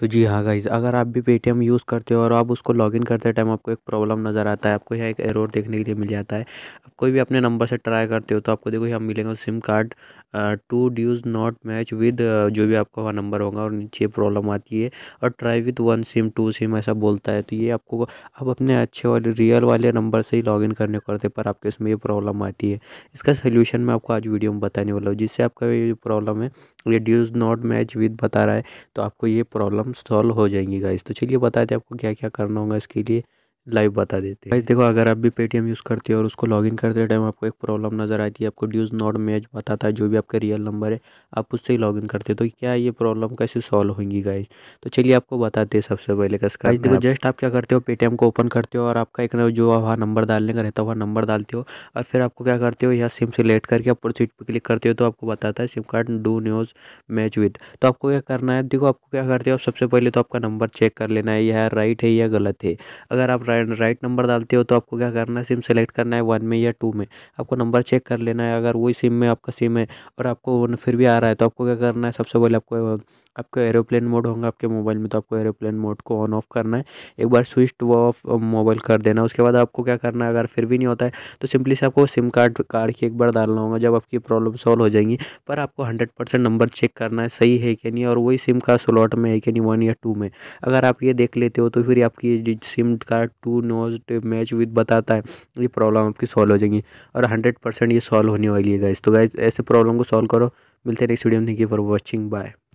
तो जी हाँ गाइज़ अगर आप भी पेटीएम यूज़ करते हो और आप उसको लॉगिन करते टाइम आपको एक प्रॉब्लम नज़र आता है आपको यहाँ एक एरर देखने के लिए मिल जाता है आप कोई भी अपने नंबर से ट्राई करते हो तो आपको देखो यहाँ मिलेगा SIM card two does not match with जो भी आपका वहाँ नंबर होगा और नीचे प्रॉब्लम आती है और try with one SIM two SIM ऐसा बोलता है तो ये आपको आप अपने अच्छे वाले रियल वाले नंबर से ही लॉगिन करने करते पर आपके इसमें ये प्रॉब्लम आती है इसका सोल्यूशन मैं आपको आज वीडियो में बताने वाला हूँ जिससे आपका ये प्रॉब्लम है ये ड्यूज नॉट मैच विद बता रहा है तो आपको ये प्रॉब्लम प्रॉब्लम सॉल्व हो जाएंगी गाइस तो चलिए बताते हैं आपको क्या क्या करना होगा इसके लिए लाइव बता देते हैं देखो अगर आप भी पेटीएम यूज़ करते हो और उसको लॉगिन करते टाइम आपको एक प्रॉब्लम नज़र आती है आपको ड्यूज नॉट मैच बताता है जो भी आपका रियल नंबर है आप उससे ही लॉगिन करते हो तो क्या ये प्रॉब्लम कैसे सॉल्व होगी गाइज तो चलिए आपको बताते हैं सबसे पहले कसका देखो जस्ट आप क्या करते हो पेटीएम को ओपन करते हो और आपका एक जो वहाँ नंबर डालने का रहता है वहाँ नंबर डालते हो और फिर आपको क्या करते हो या सिम सेलेक्ट करके आप प्रोसीड पर क्लिक करते हो तो आपको बताता है SIM card do news match with तो आपको क्या करना है देखो आपको क्या करते हो सबसे पहले तो आपका नंबर चेक कर लेना है यह राइट है या गलत है अगर आप राइट नंबर डालते हो तो आपको क्या करना है सिम सेलेक्ट करना है वन में या टू में आपको नंबर चेक कर लेना है अगर वही सिम में आपका सिम है और आपको फिर भी आ रहा है तो आपको क्या करना है सबसे पहले आपको आपका एरोप्लेन मोड होगा आपके मोबाइल में तो आपको एरोप्लेन मोड को ऑन ऑफ करना है एक बार स्विच टू ऑफ मोबाइल कर देना उसके बाद आपको क्या करना है अगर फिर भी नहीं होता है तो सिंपली से आपको सिम कार्ड कार्ड की एक बार डालना होगा जब आपकी प्रॉब्लम सॉल्व हो जाएंगी पर आपको हंड्रेड परसेंट नंबर चेक करना है सही है कि नहीं और वही सिम का स्लॉट में है कि नहीं वन या टू में अगर आप ये देख लेते हो तो फिर आपकी SIM card two not match with बताता है ये प्रॉब्लम आपकी सॉल्व हो जाएंगी और हंड्रेड परसेंट ये सॉल्व होने वाली है गाइज तो गाइज ऐसे प्रॉब्लम को सॉल्व करो मिलते हैं नेक्स्ट वीडियो में thank you for watching bye